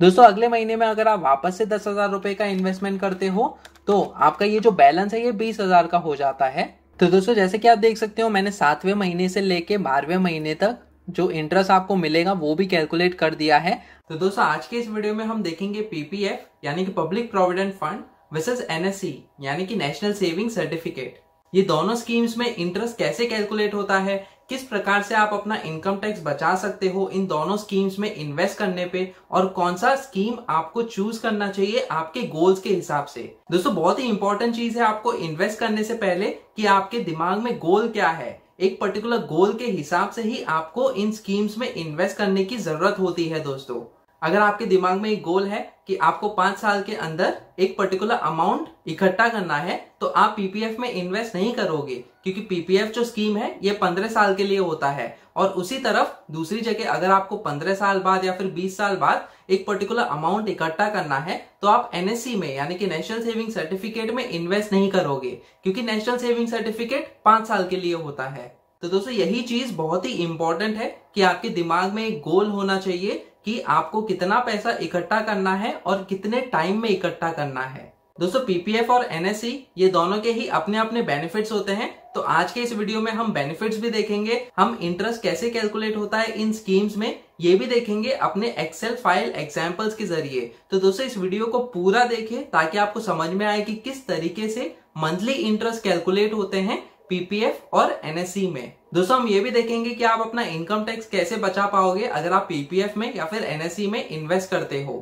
दोस्तों अगले महीने में अगर आप वापस से दस हजार रुपए का इन्वेस्टमेंट करते हो तो आपका ये जो बैलेंस है ये बीस हजार का हो जाता है तो दोस्तों जैसे कि आप देख सकते हो मैंने सातवें महीने से लेके बारहवें महीने तक जो इंटरेस्ट आपको मिलेगा वो भी कैलकुलेट कर दिया है तो दोस्तों आज के इस वीडियो में हम देखेंगे पीपीएफ यानी कि public provident fund versus NSC यानी कि नेशनल सेविंग सर्टिफिकेट ये दोनों स्कीम्स में इंटरेस्ट कैसे कैलकुलेट होता है किस प्रकार से आप अपना इनकम टैक्स बचा सकते हो इन दोनों स्कीम्स में इन्वेस्ट करने पे और कौन सा स्कीम आपको चूज करना चाहिए आपके गोल्स के हिसाब से दोस्तों बहुत ही इंपॉर्टेंट चीज है आपको इन्वेस्ट करने से पहले कि आपके दिमाग में गोल क्या है एक पर्टिकुलर गोल के हिसाब से ही आपको इन स्कीम्स में इन्वेस्ट करने की जरूरत होती है दोस्तों अगर आपके दिमाग में एक गोल है कि आपको पांच साल के अंदर एक पर्टिकुलर अमाउंट इकट्ठा करना है तो आप पीपीएफ में इन्वेस्ट नहीं करोगे क्योंकि पीपीएफ जो स्कीम है ये पंद्रह साल के लिए होता है और उसी तरफ दूसरी जगह अगर आपको पंद्रह साल बाद या फिर बीस साल बाद एक पर्टिकुलर अमाउंट इकट्ठा करना है तो आप एनएससी में यानी कि नेशनल सेविंग सर्टिफिकेट में इन्वेस्ट नहीं करोगे क्योंकि नेशनल सेविंग सर्टिफिकेट पांच साल के लिए होता है तो दोस्तों यही चीज बहुत ही इंपॉर्टेंट है कि आपके दिमाग में एक गोल होना चाहिए कि आपको कितना पैसा इकट्ठा करना है और कितने टाइम में इकट्ठा करना है दोस्तों पीपीएफ और एनएससी e, ये दोनों के ही अपने अपने बेनिफिट्स होते हैं तो आज के इस वीडियो में हम बेनिफिट्स भी देखेंगे हम इंटरेस्ट कैसे कैलकुलेट होता है इन स्कीम्स में ये भी देखेंगे अपने एक्सेल फाइल एग्जाम्पल्स के जरिए तो दोस्तों इस वीडियो को पूरा देखें ताकि आपको समझ में आए कि किस तरीके से मंथली इंटरेस्ट कैलकुलेट होते हैं पीपीएफ और एनएससी e में दोस्तों हम ये भी देखेंगे कि आप अपना इनकम टैक्स कैसे बचा पाओगे अगर आप पीपीएफ में या फिर एनएससी e में इन्वेस्ट करते हो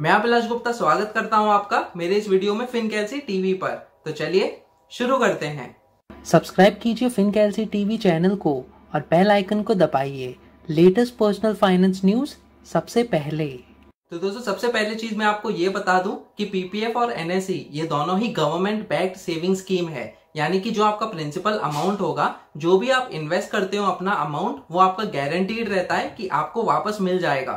मैं अभिलाष गुप्ता स्वागत करता हूं आपका मेरे इस वीडियो में कैलसी टीवी पर तो चलिए शुरू करते हैं सब्सक्राइब कीजिए कैलसी टीवी चैनल को और बेल आइकन को दबाइए लेटेस्ट पर्सनल फाइनेंस न्यूज सबसे पहले तो दोस्तों सबसे पहले चीज मैं आपको ये बता दूं कि पीपीएफ और एनएससी e, ये दोनों ही गवर्नमेंट बैक्ड सेविंग स्कीम है यानी कि जो आपका प्रिंसिपल अमाउंट होगा जो भी आप इन्वेस्ट करते हो अपना अमाउंट वो आपका गारंटीड रहता है कि आपको वापस मिल जाएगा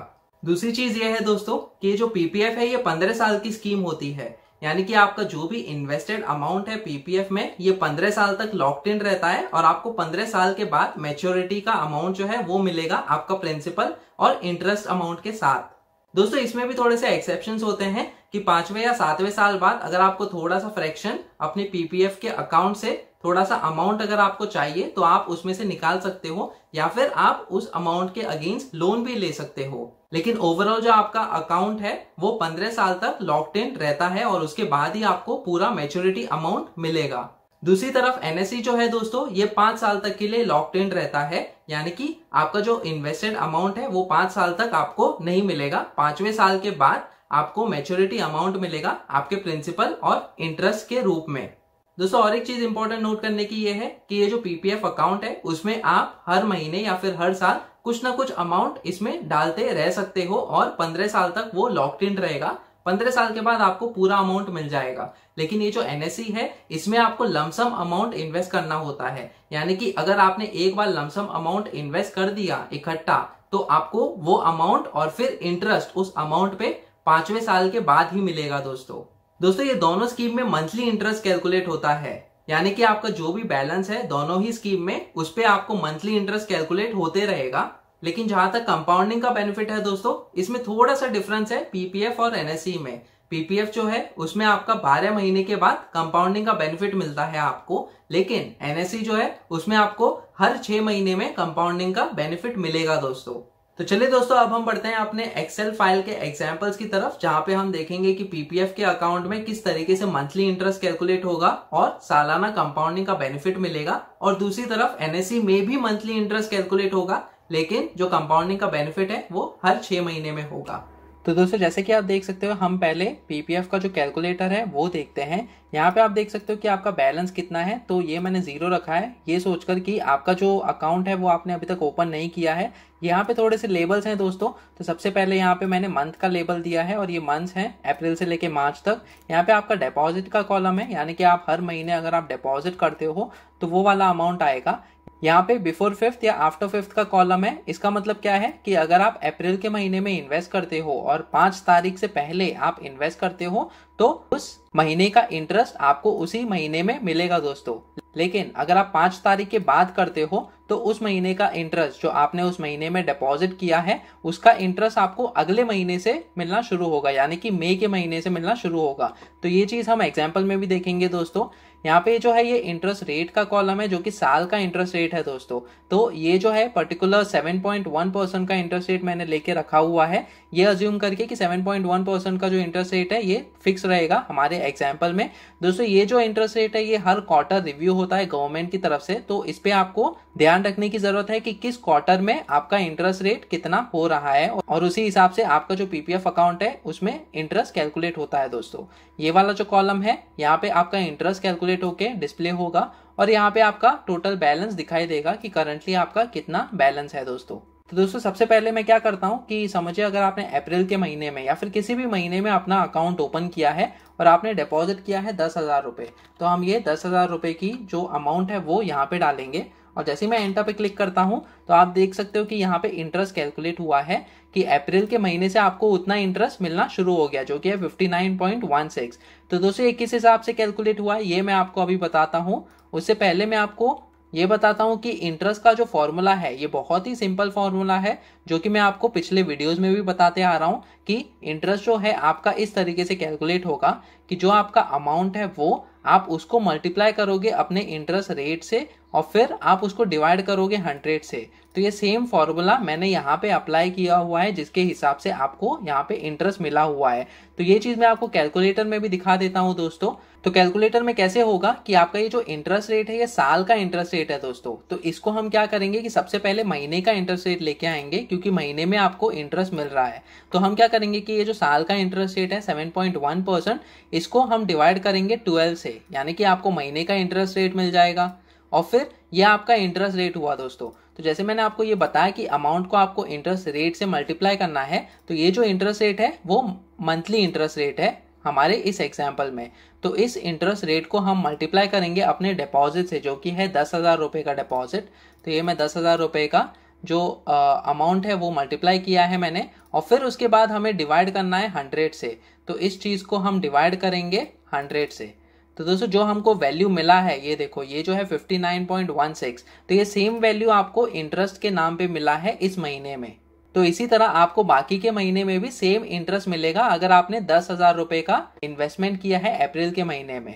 दूसरी चीज ये है दोस्तों कि जो पीपीएफ है ये पंद्रह साल की स्कीम होती है यानी कि आपका जो भी इन्वेस्टेड अमाउंट है पीपीएफ में ये पंद्रह साल तक लॉक्ड इन रहता है और आपको पंद्रह साल के बाद मेच्योरिटी का अमाउंट जो है वो मिलेगा आपका प्रिंसिपल और इंटरेस्ट अमाउंट के साथ दोस्तों इसमें भी थोड़े से एक्सेप्शन होते हैं कि पांचवें या सातवें साल बाद अगर आपको थोड़ा सा फ्रैक्शन अपने पीपीएफ के अकाउंट से थोड़ा सा अमाउंट अगर आपको चाहिए तो आप उसमें से निकाल सकते हो या फिर आप उस अमाउंट के अगेंस्ट लोन भी ले सकते हो लेकिन ओवरऑल जो आपका अकाउंट है वो पंद्रह साल तक लॉकटेन इन रहता है और उसके बाद ही आपको पूरा मेच्योरिटी अमाउंट मिलेगा दूसरी तरफ एनएससी e जो है दोस्तों ये पांच साल तक के लिए लॉक इन रहता है यानी कि आपका जो इन्वेस्टेड अमाउंट है वो पांच साल तक आपको नहीं मिलेगा पांचवें साल के बाद आपको मेच्योरिटी अमाउंट मिलेगा आपके प्रिंसिपल और इंटरेस्ट के रूप में दोस्तों और एक चीज इंपॉर्टेंट नोट करने की ये है कि ये जो पीपीएफ अकाउंट है उसमें आप हर महीने या फिर हर साल कुछ ना कुछ अमाउंट इसमें डालते रह सकते हो और पंद्रह साल तक वो लॉक इन रहेगा पंद्रह साल के बाद आपको पूरा अमाउंट मिल जाएगा लेकिन ये जो एनएससी e है इसमें आपको लमसम अमाउंट इन्वेस्ट करना होता है यानी कि अगर आपने एक बार लमसम अमाउंट इन्वेस्ट कर दिया इकट्ठा तो आपको वो अमाउंट और फिर इंटरेस्ट उस अमाउंट पे पांचवें साल के बाद ही मिलेगा दोस्तों दोस्तों ये दोनों स्कीम में मंथली इंटरेस्ट कैलकुलेट होता है यानी कि आपका जो भी बैलेंस है दोनों ही स्कीम में उस पर आपको मंथली इंटरेस्ट कैलकुलेट होते रहेगा लेकिन जहां तक कंपाउंडिंग का बेनिफिट है दोस्तों इसमें थोड़ा सा डिफरेंस है पीपीएफ और एनएससी e में पीपीएफ जो है उसमें आपका बारह महीने के बाद कंपाउंडिंग का बेनिफिट मिलता है आपको लेकिन एनएससी e जो है उसमें आपको हर छह महीने में कंपाउंडिंग का बेनिफिट मिलेगा दोस्तों तो चलिए दोस्तों अब हम बढ़ते हैं अपने एक्सेल फाइल के एग्जाम्पल्स की तरफ जहां पे हम देखेंगे कि पीपीएफ के अकाउंट में किस तरीके से मंथली इंटरेस्ट कैलकुलेट होगा और सालाना कंपाउंडिंग का बेनिफिट मिलेगा और दूसरी तरफ एनएससी e में भी मंथली इंटरेस्ट कैलकुलेट होगा लेकिन जो कंपाउंडिंग का बेनिफिट है वो हर छह महीने में होगा तो दोस्तों जैसे कि आप देख सकते हो हम पहले पीपीएफ का जो कैलकुलेटर है वो देखते हैं यहाँ पे आप देख सकते हो कि आपका बैलेंस कितना है तो ये मैंने ज़ीरो रखा है ये सोचकर कि आपका जो अकाउंट है वो आपने अभी तक ओपन नहीं किया है यहाँ पे थोड़े से लेबल्स हैं दोस्तों तो सबसे पहले यहाँ पे मैंने मंथ का लेबल दिया है और ये मंथ है अप्रैल से लेके मार्च तक यहाँ पे आपका डिपॉजिट का कॉलम है यानी कि आप हर महीने अगर आप डिपॉजिट करते हो तो वो वाला अमाउंट आएगा यहाँ पे बिफोर फिफ्थ या आफ्टर फिफ्थ का कॉलम है इसका मतलब क्या है कि अगर आप अप्रैल के महीने में इन्वेस्ट करते हो और पांच तारीख से पहले आप इन्वेस्ट करते हो तो उस महीने का इंटरेस्ट आपको उसी महीने में मिलेगा दोस्तों लेकिन अगर आप पांच तारीख के बाद करते हो तो उस महीने का इंटरेस्ट जो आपने उस महीने में डिपॉजिट किया है उसका इंटरेस्ट आपको अगले महीने से मिलना शुरू होगा यानी कि मई के महीने से मिलना शुरू होगा तो ये चीज हम एग्जाम्पल में भी देखेंगे दोस्तों यहाँ पे जो है ये इंटरेस्ट रेट का कॉलम है जो कि साल का इंटरेस्ट रेट है दोस्तों तो ये जो है पर्टिकुलर 7.1 परसेंट का इंटरेस्ट रेट मैंने लेके रखा हुआ है ये अज्यूम करके कि 7.1 परसेंट का जो इंटरेस्ट रेट है ये फिक्स रहेगा हमारे एग्जाम्पल में दोस्तों ये जो इंटरेस्ट रेट है ये हर क्वार्टर रिव्यू होता है गवर्नमेंट की तरफ से तो इस पर आपको ध्यान रखने की जरूरत है कि किस क्वार्टर में आपका इंटरेस्ट रेट कितना हो रहा है और उसी हिसाब से आपका जो पीपीएफ अकाउंट है उसमें इंटरेस्ट कैलकुलेट होता है दोस्तों ये वाला जो कॉलम है यहाँ पे आपका इंटरेस्ट कैलकुलेट कैलकुलेट होके डिस्प्ले होगा और यहाँ पे आपका टोटल बैलेंस दिखाई देगा कि करंटली आपका कितना बैलेंस है दोस्तों तो दोस्तों सबसे पहले मैं क्या करता हूँ कि समझिए अगर आपने अप्रैल के महीने में या फिर किसी भी महीने में अपना अकाउंट ओपन किया है और आपने डिपॉजिट किया है दस हज़ार रुपए तो हम ये दस हज़ार रुपए की जो अमाउंट है वो यहाँ पे डालेंगे और जैसे ही मैं एंटर पे क्लिक करता हूँ तो आप देख सकते हो कि यहाँ पे इंटरेस्ट कैलकुलेट हुआ है कि अप्रैल के महीने से आपको उतना इंटरेस्ट मिलना शुरू हो गया जो कि है 59.16 तो दोस्तों ये किस हिसाब से कैलकुलेट हुआ ये मैं आपको अभी बताता हूँ उससे पहले मैं आपको ये बताता हूँ कि इंटरेस्ट का जो फॉर्मूला है ये बहुत ही सिंपल फॉर्मूला है जो कि मैं आपको पिछले वीडियोस में भी बताते आ रहा हूँ कि इंटरेस्ट जो है आपका इस तरीके से कैलकुलेट होगा कि जो आपका अमाउंट है वो आप उसको मल्टीप्लाई करोगे अपने इंटरेस्ट रेट से और फिर आप उसको डिवाइड करोगे हंड्रेड से तो ये सेम फॉर्मूला मैंने यहाँ पे अप्लाई किया हुआ है जिसके हिसाब से आपको यहाँ पे इंटरेस्ट मिला हुआ है तो ये चीज़ मैं आपको कैलकुलेटर में भी दिखा देता हूँ दोस्तों तो कैलकुलेटर में कैसे होगा कि आपका ये जो इंटरेस्ट रेट है ये साल का इंटरेस्ट रेट है दोस्तों तो इसको हम क्या करेंगे कि सबसे पहले महीने का इंटरेस्ट रेट लेके आएंगे क्योंकि महीने में आपको इंटरेस्ट मिल रहा है तो हम क्या करेंगे कि ये जो साल का इंटरेस्ट रेट है सेवन पॉइंट वन परसेंट इसको हम डिवाइड करेंगे ट्वेल्व से यानी कि आपको महीने का इंटरेस्ट रेट मिल जाएगा और फिर यह आपका इंटरेस्ट रेट हुआ दोस्तों तो जैसे मैंने आपको ये बताया कि अमाउंट को आपको इंटरेस्ट रेट से मल्टीप्लाई करना है तो ये जो इंटरेस्ट रेट है वो मंथली इंटरेस्ट रेट है हमारे इस एग्जाम्पल में तो इस इंटरेस्ट रेट को हम मल्टीप्लाई करेंगे अपने डिपॉजिट से जो कि है दस हज़ार रुपये का डिपॉजिट तो ये मैं दस हज़ार रुपये का जो अमाउंट है वो मल्टीप्लाई किया है मैंने और फिर उसके बाद हमें डिवाइड करना है हंड्रेड से तो इस चीज़ को हम डिवाइड करेंगे हंड्रेड से तो दोस्तों जो हमको वैल्यू मिला है ये देखो ये जो है 59.16 तो ये सेम वैल्यू आपको इंटरेस्ट के नाम पे मिला है इस महीने में तो इसी तरह आपको बाकी के महीने में भी सेम इंटरेस्ट मिलेगा अगर आपने दस हजार रुपए का इन्वेस्टमेंट किया है अप्रैल के महीने में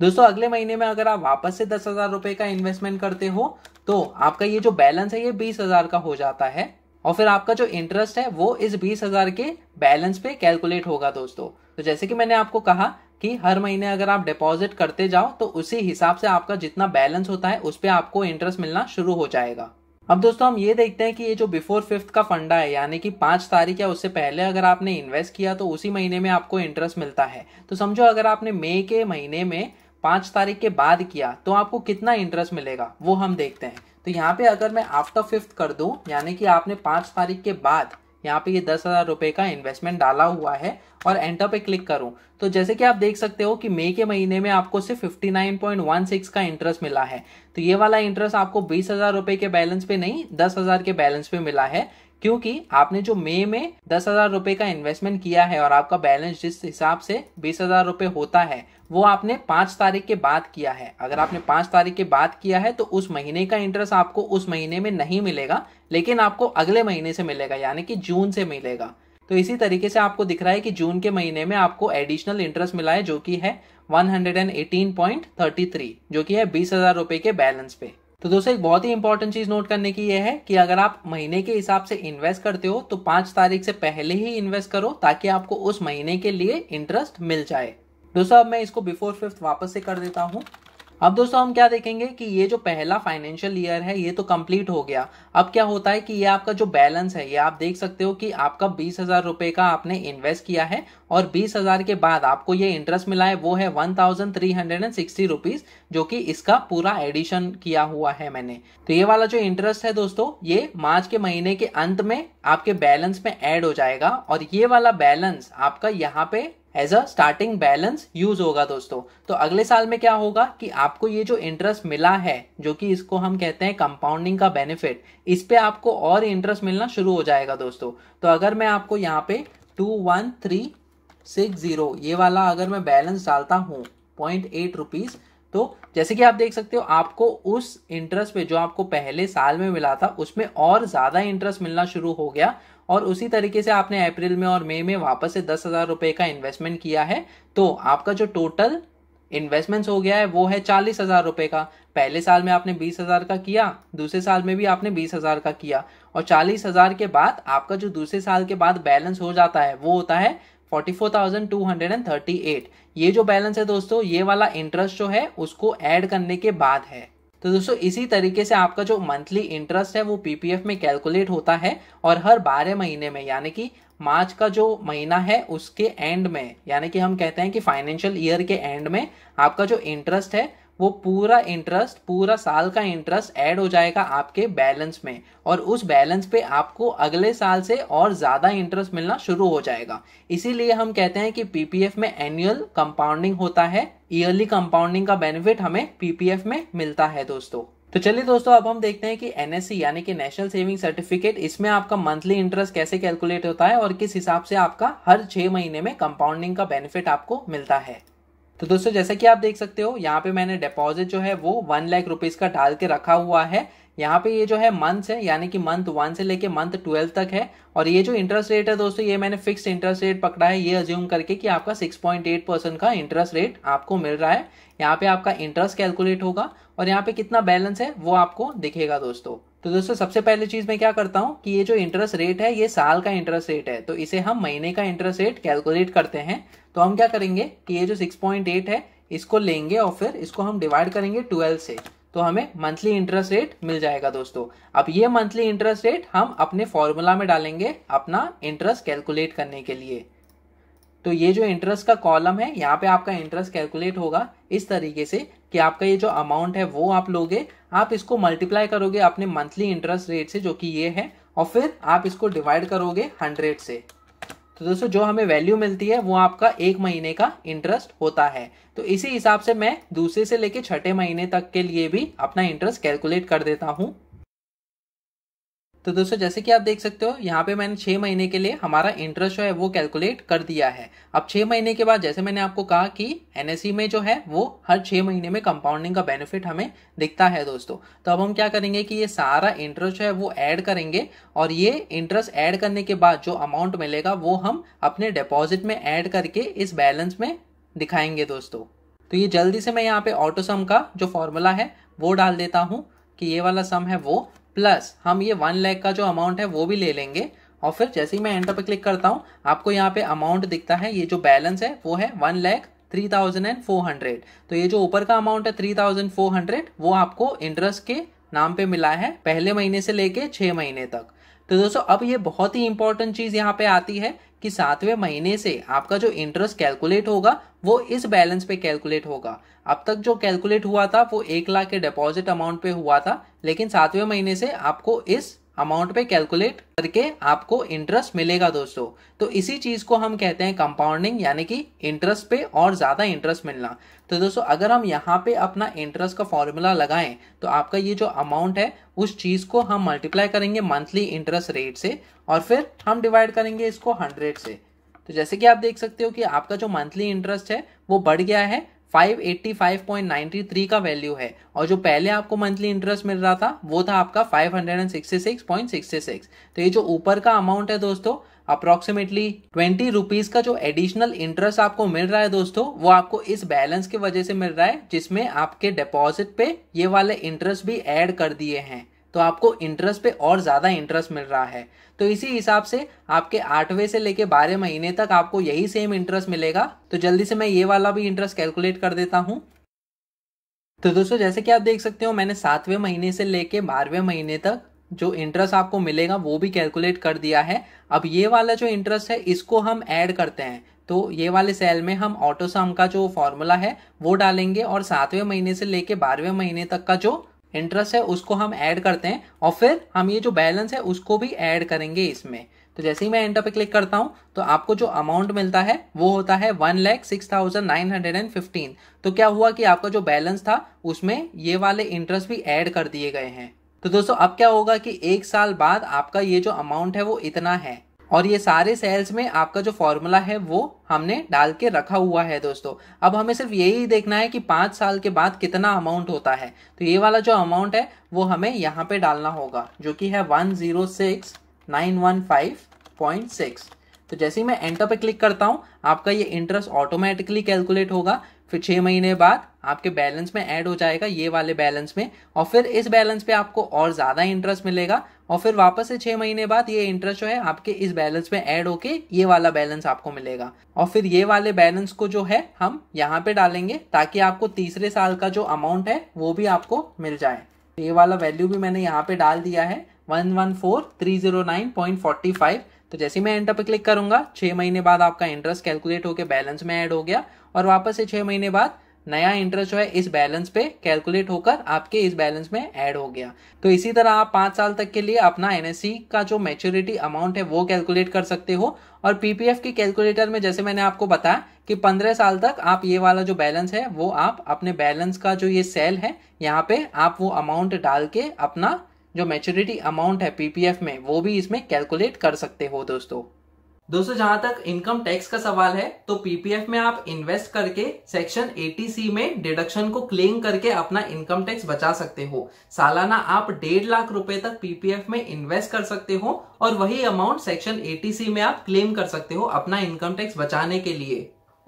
दोस्तों अगले महीने में अगर आप वापस से दस हजार रुपये का इन्वेस्टमेंट करते हो तो आपका ये जो बैलेंस है ये बीस हजार का हो जाता है और फिर आपका जो इंटरेस्ट है वो इस बीस हजार के बैलेंस पे कैलकुलेट होगा दोस्तों तो जैसे कि मैंने आपको कहा कि हर महीने अगर आप डिपॉजिट करते जाओ तो उसी हिसाब से आपका जितना बैलेंस होता है उस पर आपको इंटरेस्ट मिलना शुरू हो जाएगा अब दोस्तों हम ये देखते हैं कि ये जो बिफोर फिफ्थ का फंडा है यानी कि पांच तारीख या उससे पहले अगर आपने इन्वेस्ट किया तो उसी महीने में आपको इंटरेस्ट मिलता है तो समझो अगर आपने मई के महीने में पांच तारीख के बाद किया तो आपको कितना इंटरेस्ट मिलेगा वो हम देखते हैं तो यहाँ पे अगर मैं आफ्टर फिफ्थ कर दू यानी कि आपने पांच तारीख के बाद यहाँ पे ये दस हजार रुपए का इन्वेस्टमेंट डाला हुआ है और एंटर पे क्लिक करूं तो जैसे कि आप देख सकते हो कि मई के महीने में आपको सिर्फ 59.16 का इंटरेस्ट मिला है तो ये वाला इंटरेस्ट आपको बीस हजार रुपए के बैलेंस पे नहीं दस हजार के बैलेंस पे मिला है क्योंकि आपने जो मई में दस हजार रूपए का इन्वेस्टमेंट किया है और आपका बैलेंस जिस हिसाब से बीस हजार रूपए होता है वो आपने पांच तारीख के बाद किया है अगर आपने पांच तारीख के बाद किया है तो उस महीने का इंटरेस्ट आपको उस महीने में नहीं मिलेगा लेकिन आपको अगले महीने से मिलेगा यानी कि जून से मिलेगा तो इसी तरीके से आपको दिख रहा है कि जून के महीने में आपको एडिशनल इंटरेस्ट मिला है जो कि है 118.33 जो कि है बीस हजार रुपए के बैलेंस पे तो दोस्तों एक बहुत ही इंपॉर्टेंट चीज नोट करने की यह है कि अगर आप महीने के हिसाब से इन्वेस्ट करते हो तो पांच तारीख से पहले ही इन्वेस्ट करो ताकि आपको उस महीने के लिए इंटरेस्ट मिल जाए दोस्तों अब मैं इसको बिफोर फिफ्थ वापस से कर देता हूँ अब दोस्तों हम क्या देखेंगे कि ये जो पहला फाइनेंशियल ईयर है ये तो कंप्लीट हो गया अब क्या होता है कि ये आपका जो बैलेंस है ये आप देख सकते हो कि आपका बीस हजार रुपए का आपने इन्वेस्ट किया है और बीस हजार के बाद आपको ये इंटरेस्ट मिला है वो है one thousand three hundred and sixty rupees जो कि इसका पूरा एडिशन किया हुआ है मैंने तो ये वाला जो इंटरेस्ट है दोस्तों ये मार्च के महीने के अंत में आपके बैलेंस में एड हो जाएगा और ये वाला बैलेंस आपका यहाँ पे as a starting balance use होगा दोस्तों तो अगले साल में क्या होगा कि आपको ये जो इंटरेस्ट मिला है जो कि इसको हम कहते हैं कंपाउंडिंग का बेनिफिट इस पे आपको और इंटरेस्ट मिलना शुरू हो जाएगा दोस्तों तो अगर मैं आपको यहाँ पे two one three six zero ये वाला अगर मैं बैलेंस डालता हूँ पॉइंट एट रुपीज़ तो जैसे कि आप देख सकते हो आपको उस इंटरेस्ट पे जो आपको पहले साल में मिला था उसमें और ज़्यादा इंटरेस्ट मिलना शुरू हो गया और उसी तरीके से आपने अप्रैल में और मई में वापस से दस हज़ार रुपए का इन्वेस्टमेंट किया है तो आपका जो टोटल इन्वेस्टमेंट हो गया है वो है चालीस हज़ार रुपए का पहले साल में आपने बीस हज़ार का किया दूसरे साल में भी आपने बीस हज़ार का किया और चालीस हज़ार के बाद आपका जो दूसरे साल के बाद बैलेंस हो जाता है वो होता है forty four thousand two hundred and thirty eight ये जो बैलेंस है दोस्तों ये वाला इंटरेस्ट जो है उसको ऐड करने के बाद है तो दोस्तों इसी तरीके से आपका जो मंथली इंटरेस्ट है वो पीपीएफ में कैलकुलेट होता है और हर बारह महीने में यानी कि मार्च का जो महीना है उसके एंड में यानी कि हम कहते हैं कि फाइनेंशियल ईयर के एंड में आपका जो इंटरेस्ट है वो पूरा इंटरेस्ट पूरा साल का इंटरेस्ट ऐड हो जाएगा आपके बैलेंस में और उस बैलेंस पे आपको अगले साल से और ज़्यादा इंटरेस्ट मिलना शुरू हो जाएगा इसीलिए हम कहते हैं कि पीपीएफ में एनुअल कंपाउंडिंग होता है ईयरली कंपाउंडिंग का बेनिफिट हमें पीपीएफ में मिलता है दोस्तों तो चलिए दोस्तों अब हम देखते हैं कि एन यानी कि नेशनल सेविंग सर्टिफिकेट इसमें आपका मंथली इंटरेस्ट कैसे कैलकुलेट होता है और किस हिसाब से आपका हर छह महीने में कंपाउंडिंग का बेनिफिट आपको मिलता है तो दोस्तों जैसा कि आप देख सकते हो यहाँ पे मैंने डिपॉजिट जो है वो वन लाख रुपीज का डाल के रखा हुआ है यहाँ पे ये जो है मंथ है यानी कि मंथ वन से लेके मंथ ट्वेल्व तक है और ये जो इंटरेस्ट रेट है दोस्तों ये मैंने फिक्स इंटरेस्ट रेट पकड़ा है ये अज्यूम करके कि आपका 6.8 परसेंट का इंटरेस्ट रेट आपको मिल रहा है यहाँ पे आपका इंटरेस्ट कैलकुलेट होगा और यहाँ पे कितना बैलेंस है वो आपको दिखेगा दोस्तों तो दोस्तों सबसे पहले चीज मैं क्या करता हूँ कि ये जो इंटरेस्ट रेट है ये साल का इंटरेस्ट रेट है तो इसे हम महीने का इंटरेस्ट रेट कैलकुलेट करते हैं तो हम क्या करेंगे कि ये जो 6.8 है इसको लेंगे और फिर इसको हम डिवाइड करेंगे 12 से तो हमें मंथली इंटरेस्ट रेट मिल जाएगा दोस्तों अब ये मंथली इंटरेस्ट रेट हम अपने फॉर्मूला में डालेंगे अपना इंटरेस्ट कैलकुलेट करने के लिए तो ये जो इंटरेस्ट का कॉलम है यहाँ पे आपका इंटरेस्ट कैलकुलेट होगा इस तरीके से कि आपका ये जो अमाउंट है वो आप लोगे आप इसको मल्टीप्लाई करोगे अपने मंथली इंटरेस्ट रेट से जो कि ये है और फिर आप इसको डिवाइड करोगे हंड्रेड से तो दोस्तों जो हमें वैल्यू मिलती है वो आपका एक महीने का इंटरेस्ट होता है तो इसी हिसाब से मैं दूसरे से लेके छठे महीने तक के लिए भी अपना इंटरेस्ट कैलकुलेट कर देता हूँ तो दोस्तों जैसे कि आप देख सकते हो यहाँ पे मैंने छह महीने के लिए हमारा इंटरेस्ट जो है वो कैलकुलेट कर दिया है अब छह महीने के बाद जैसे मैंने आपको कहा कि एनएससी में जो है वो हर छह महीने में कंपाउंडिंग का बेनिफिट हमें दिखता है दोस्तों तो अब हम क्या करेंगे कि ये सारा इंटरेस्ट जो है वो ऐड करेंगे और ये इंटरेस्ट ऐड करने के बाद जो अमाउंट मिलेगा वो हम अपने डिपॉजिट में ऐड करके इस बैलेंस में दिखाएंगे दोस्तों तो ये जल्दी से मैं यहाँ पे ऑटो सम का जो फॉर्मूला है वो डाल देता हूँ कि ये वाला सम है वो प्लस हम ये वन लैख का जो अमाउंट है वो भी ले लेंगे और फिर जैसे ही मैं एंटर पर क्लिक करता हूँ आपको यहाँ पे अमाउंट दिखता है ये जो बैलेंस है वो है one lakh three thousand and four hundred तो ये जो ऊपर का अमाउंट है थ्री थाउजेंड फोर हंड्रेड वो आपको इंटरेस्ट के नाम पे मिला है पहले महीने से लेके छः महीने तक तो दोस्तों अब ये बहुत ही इंपॉर्टेंट चीज़ यहाँ पे आती है कि सातवें महीने से आपका जो इंटरेस्ट कैलकुलेट होगा वो इस बैलेंस पे कैलकुलेट होगा अब तक जो कैलकुलेट हुआ था वो एक लाख के डिपॉजिट अमाउंट पे हुआ था लेकिन सातवें महीने से आपको इस अमाउंट पे कैलकुलेट करके आपको इंटरेस्ट मिलेगा दोस्तों तो इसी चीज़ को हम कहते हैं कंपाउंडिंग यानी कि इंटरेस्ट पे और ज़्यादा इंटरेस्ट मिलना तो दोस्तों अगर हम यहाँ पे अपना इंटरेस्ट का फॉर्मूला लगाएं तो आपका ये जो अमाउंट है उस चीज़ को हम मल्टीप्लाई करेंगे मंथली इंटरेस्ट रेट से और फिर हम डिवाइड करेंगे इसको हंड्रेड से तो जैसे कि आप देख सकते हो कि आपका जो मंथली इंटरेस्ट है वो बढ़ गया है 585.93 का वैल्यू है और जो पहले आपको मंथली इंटरेस्ट मिल रहा था वो था आपका 566.66 तो ये जो ऊपर का अमाउंट है दोस्तों अप्रोक्सीमेटली ट्वेंटी रुपीज का जो एडिशनल इंटरेस्ट आपको मिल रहा है दोस्तों वो आपको इस बैलेंस की वजह से मिल रहा है जिसमें आपके डिपॉजिट पे ये वाले इंटरेस्ट भी एड कर दिए हैं तो आपको इंटरेस्ट पे और ज़्यादा इंटरेस्ट मिल रहा है तो इसी हिसाब से आपके आठवें से लेके बारह महीने तक आपको यही सेम इंटरेस्ट मिलेगा तो जल्दी से मैं ये वाला भी इंटरेस्ट कैलकुलेट कर देता हूँ तो दोस्तों जैसे कि आप देख सकते हो मैंने सातवें महीने से लेके बारहवें महीने तक जो इंटरेस्ट आपको मिलेगा वो भी कैलकुलेट कर दिया है अब ये वाला जो इंटरेस्ट है इसको हम ऐड करते हैं तो ये वाले सेल में हम ऑटोसम का जो फॉर्मूला है वो डालेंगे और सातवें महीने से लेके बारहवें महीने तक का जो इंटरेस्ट है उसको हम ऐड करते हैं और फिर हम ये जो बैलेंस है उसको भी ऐड करेंगे इसमें तो जैसे ही मैं एंटर पे क्लिक करता हूँ तो आपको जो अमाउंट मिलता है वो होता है one lakh six thousand nine hundred and fifteen तो क्या हुआ कि आपका जो बैलेंस था उसमें ये वाले इंटरेस्ट भी ऐड कर दिए गए हैं तो दोस्तों अब क्या होगा कि एक साल बाद आपका ये जो अमाउंट है वो इतना है और ये सारे सेल्स में आपका जो फॉर्मूला है वो हमने डाल के रखा हुआ है दोस्तों अब हमें सिर्फ यही देखना है कि पांच साल के बाद कितना अमाउंट होता है तो ये वाला जो अमाउंट है वो हमें यहाँ पे डालना होगा जो कि है one zero six nine one five point six तो जैसे ही मैं एंटर पे क्लिक करता हूँ आपका ये इंटरेस्ट ऑटोमेटिकली कैलकुलेट होगा फिर छः महीने बाद आपके बैलेंस में ऐड हो जाएगा ये वाले बैलेंस में और फिर इस बैलेंस पे आपको और ज़्यादा इंटरेस्ट मिलेगा और फिर वापस से छः महीने बाद ये इंटरेस्ट जो है आपके इस बैलेंस में ऐड होके ये वाला बैलेंस आपको मिलेगा और फिर ये वाले बैलेंस को जो है हम यहाँ पे डालेंगे ताकि आपको तीसरे साल का जो अमाउंट है वो भी आपको मिल जाए ये वाला वैल्यू भी मैंने यहाँ पे डाल दिया है one one four three zero nine point forty five तो जैसे मैं एंटर पर क्लिक करूंगा छह महीने बाद आपका इंटरेस्ट कैलकुलेट होकर बैलेंस में ऐड हो गया और वापस से छह महीने बाद नया इंटरेस्ट जो है इस बैलेंस पे कैलकुलेट होकर आपके इस बैलेंस में ऐड हो गया तो इसी तरह आप पांच साल तक के लिए अपना एनएससी का जो मेच्योरिटी अमाउंट है वो कैलकुलेट कर सकते हो और पीपीएफ के कैलकुलेटर में जैसे मैंने आपको बताया कि पंद्रह साल तक आप ये वाला जो बैलेंस है वो आप अपने बैलेंस का जो ये सेल है यहाँ पे आप वो अमाउंट डाल के अपना जो मेच्योरिटी अमाउंट है पीपीएफ में वो भी इसमें कैलकुलेट कर सकते हो दोस्तों दोस्तों जहां तक इनकम टैक्स का सवाल है तो पीपीएफ में आप इन्वेस्ट करके सेक्शन 80 में डिडक्शन को क्लेम करके अपना इनकम टैक्स बचा सकते हो सालाना आप डेढ़ लाख रुपए तक पीपीएफ में इन्वेस्ट कर सकते हो और वही अमाउंट सेक्शन 80 में आप क्लेम कर सकते हो अपना इनकम टैक्स बचाने के लिए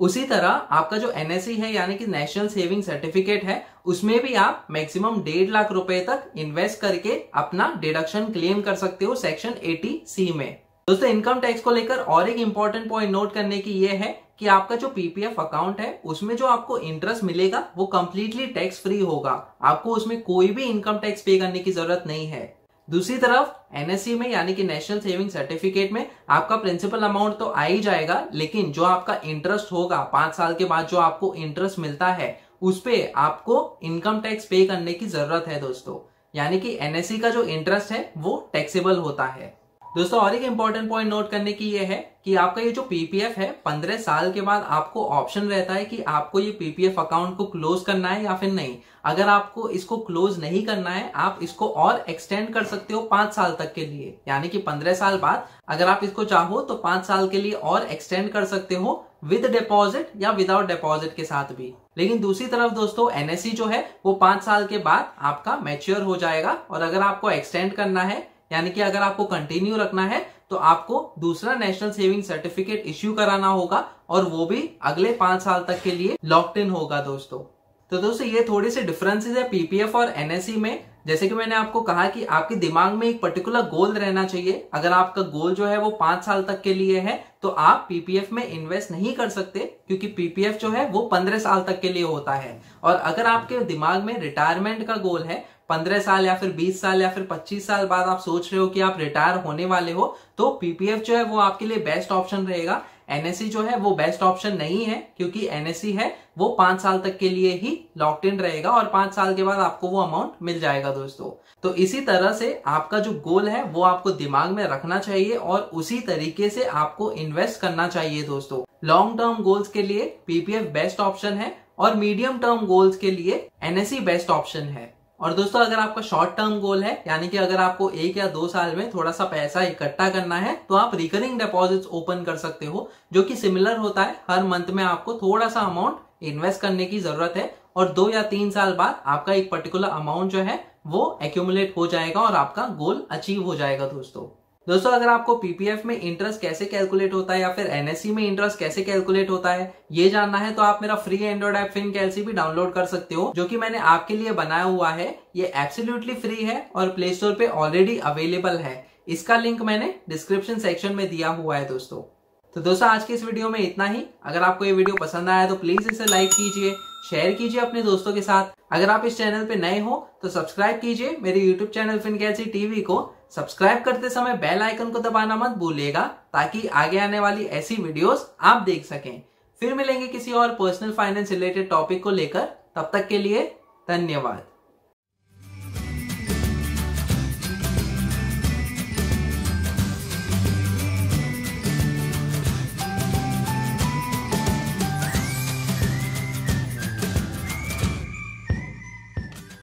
उसी तरह आपका जो एनएसई e है यानी कि नेशनल सेविंग सर्टिफिकेट है उसमें भी आप मैक्सिमम डेढ़ लाख रुपए तक इन्वेस्ट करके अपना डिडक्शन क्लेम कर सकते हो सेक्शन एटी सी में दोस्तों इनकम टैक्स को लेकर और एक इंपॉर्टेंट पॉइंट नोट करने की यह है कि आपका जो पीपीएफ अकाउंट है उसमें जो आपको इंटरेस्ट मिलेगा वो कंप्लीटली टैक्स फ्री होगा आपको उसमें कोई भी इनकम टैक्स पे करने की जरूरत नहीं है दूसरी तरफ एनएससी e में यानी कि नेशनल सेविंग सर्टिफिकेट में आपका प्रिंसिपल अमाउंट तो आ ही जाएगा लेकिन जो आपका इंटरेस्ट होगा पांच साल के बाद जो आपको इंटरेस्ट मिलता है उस पर आपको इनकम टैक्स पे करने की जरूरत है दोस्तों यानी कि एनएससी e का जो इंटरेस्ट है वो टैक्सेबल होता है दोस्तों और एक इंपॉर्टेंट पॉइंट नोट करने की ये है कि आपका ये जो पीपीएफ है पंद्रह साल के बाद आपको ऑप्शन रहता है कि आपको ये पीपीएफ अकाउंट को क्लोज करना है या फिर नहीं अगर आपको इसको क्लोज नहीं करना है आप इसको और एक्सटेंड कर सकते हो पांच साल तक के लिए यानी कि पंद्रह साल बाद अगर आप इसको चाहो तो पांच साल के लिए और एक्सटेंड कर सकते हो विद डिपॉजिट या विदाउट डिपॉजिट के साथ भी लेकिन दूसरी तरफ दोस्तों एनएससी e जो है वो पांच साल के बाद आपका मैच्योर हो जाएगा और अगर आपको एक्सटेंड करना है यानी कि अगर आपको कंटिन्यू रखना है तो आपको दूसरा नेशनल सेविंग सर्टिफिकेट इश्यू कराना होगा और वो भी अगले पांच साल तक के लिए लॉक्ड इन होगा दोस्तों तो दोस्तों ये थोड़े से डिफरेंसेस है पीपीएफ और एनएससी e में जैसे कि मैंने आपको कहा कि आपके दिमाग में एक पर्टिकुलर गोल रहना चाहिए अगर आपका गोल जो है वो पांच साल तक के लिए है तो आप पीपीएफ में इन्वेस्ट नहीं कर सकते क्योंकि पीपीएफ जो है वो पंद्रह साल तक के लिए होता है और अगर आपके दिमाग में रिटायरमेंट का गोल है पंद्रह साल या फिर बीस साल या फिर पच्चीस साल बाद आप सोच रहे हो कि आप रिटायर होने वाले हो तो पीपीएफ जो है वो आपके लिए बेस्ट ऑप्शन रहेगा एनएससी e जो है वो बेस्ट ऑप्शन नहीं है क्योंकि एनएससी e है वो पांच साल तक के लिए ही लॉक्ड इन रहेगा और पांच साल के बाद आपको वो अमाउंट मिल जाएगा दोस्तों तो इसी तरह से आपका जो गोल है वो आपको दिमाग में रखना चाहिए और उसी तरीके से आपको इन्वेस्ट करना चाहिए दोस्तों लॉन्ग टर्म गोल्स के लिए पीपीएफ बेस्ट ऑप्शन है और मीडियम टर्म गोल्स के लिए एनएससी बेस्ट ऑप्शन है और दोस्तों अगर आपका शॉर्ट टर्म गोल है यानी कि अगर आपको एक या दो साल में थोड़ा सा पैसा इकट्ठा करना है तो आप रिकरिंग डिपॉजिट्स ओपन कर सकते हो जो कि सिमिलर होता है हर मंथ में आपको थोड़ा सा अमाउंट इन्वेस्ट करने की जरूरत है और दो या तीन साल बाद आपका एक पर्टिकुलर अमाउंट जो है वो एक्यूमुलेट हो जाएगा और आपका गोल अचीव हो जाएगा दोस्तों दोस्तों अगर आपको पीपीएफ में इंटरेस्ट कैसे कैलकुलेट होता है या फिर एनएससी e में इंटरेस्ट कैसे कैलकुलेट होता है ये जानना है तो आप मेरा free android app Fin Calci भी डाउनलोड कर सकते हो जो कि मैंने आपके लिए बनाया हुआ है ये एब्सोल्युटली फ्री है और प्ले स्टोर पे ऑलरेडी अवेलेबल है इसका लिंक मैंने डिस्क्रिप्शन सेक्शन में दिया हुआ है दोस्तों तो दोस्तों आज के इस वीडियो में इतना ही अगर आपको ये वीडियो पसंद आया तो प्लीज इसे लाइक कीजिए शेयर कीजिए अपने दोस्तों के साथ अगर आप इस चैनल पे नए हो तो सब्सक्राइब कीजिए मेरे YouTube channel Fin Calci TV को सब्सक्राइब करते समय बेल आइकन को दबाना मत भूलिएगा ताकि आगे आने वाली ऐसी वीडियोस आप देख सकें फिर मिलेंगे किसी और पर्सनल फाइनेंस रिलेटेड टॉपिक को लेकर तब तक के लिए धन्यवाद